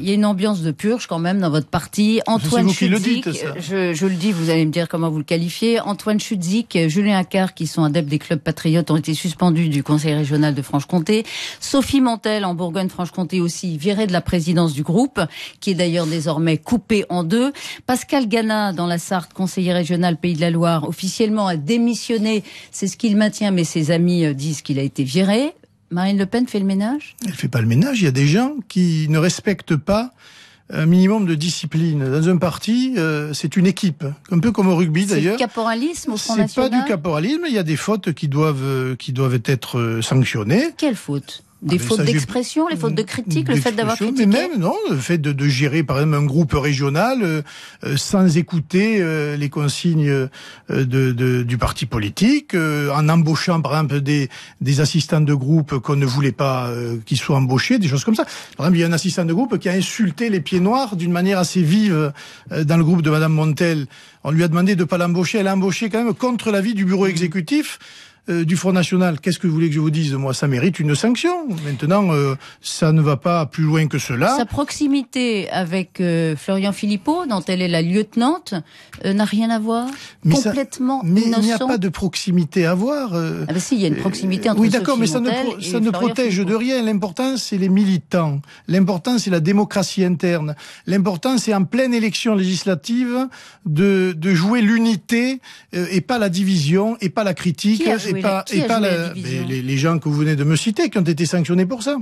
il y a une ambiance de purge quand même dans votre parti. Antoine Chudzik, je, le dis, vous allez me dire comment vous le qualifiez. Antoine Chudzik, Julien Accard, qui sont adeptes des clubs patriotes, ont été suspendus du Conseil régional de Franche-Comté. Sophie Mantel, en Bourgogne-Franche-Comté aussi, virée de la présidence du groupe, qui est d'ailleurs désormais coupée en deux. Pascal Gana, dans la Sarthe, conseiller régional Pays de la Loire, officiellement a démissionné. C'est ce qu'il maintient, mais ses amis euh, disent qu'il a été viré. Marine Le Pen fait le ménage Elle fait pas le ménage. Il y a des gens qui ne respectent pas un minimum de discipline. Dans un parti, euh, c'est une équipe, un peu comme au rugby d'ailleurs. C'est du caporalisme au Front National. C'est pas du caporalisme. Il y a des fautes qui doivent euh, qui doivent être euh, sanctionnées. Quelles fautes ah, des fautes d'expression, les fautes de critique, le fait d'avoir critiqué Mais même, non, le fait de, gérer par exemple un groupe régional euh, euh, sans écouter euh, les consignes du parti politique, en embauchant par exemple des, des assistants de groupe qu'on ne voulait pas qu'ils soient embauchés, des choses comme ça. Par exemple, il y a un assistant de groupe qui a insulté les pieds noirs d'une manière assez vive dans le groupe de Madame Montel. On lui a demandé de ne pas l'embaucher, elle a embauché quand même contre l'avis du bureau exécutif. Euh, du Front National, qu'est-ce que vous voulez que je vous dise Moi, ça mérite une sanction. Maintenant, euh, ça ne va pas plus loin que cela. Sa proximité avec euh, Florian Philippot, dont elle est la lieutenante, n'a rien à voir Complètement Mais il n'y a pas de proximité à voir. ah ben si, il y a une proximité entre Oui, d'accord, mais ça ne, protège de rien. L'important, c'est les militants. L'important, c'est la démocratie interne. L'important, c'est en pleine élection législative de, de jouer l'unité et pas la division et pas la critique et, pas, les, les gens que vous venez de me citer qui ont été sanctionnés pour ça.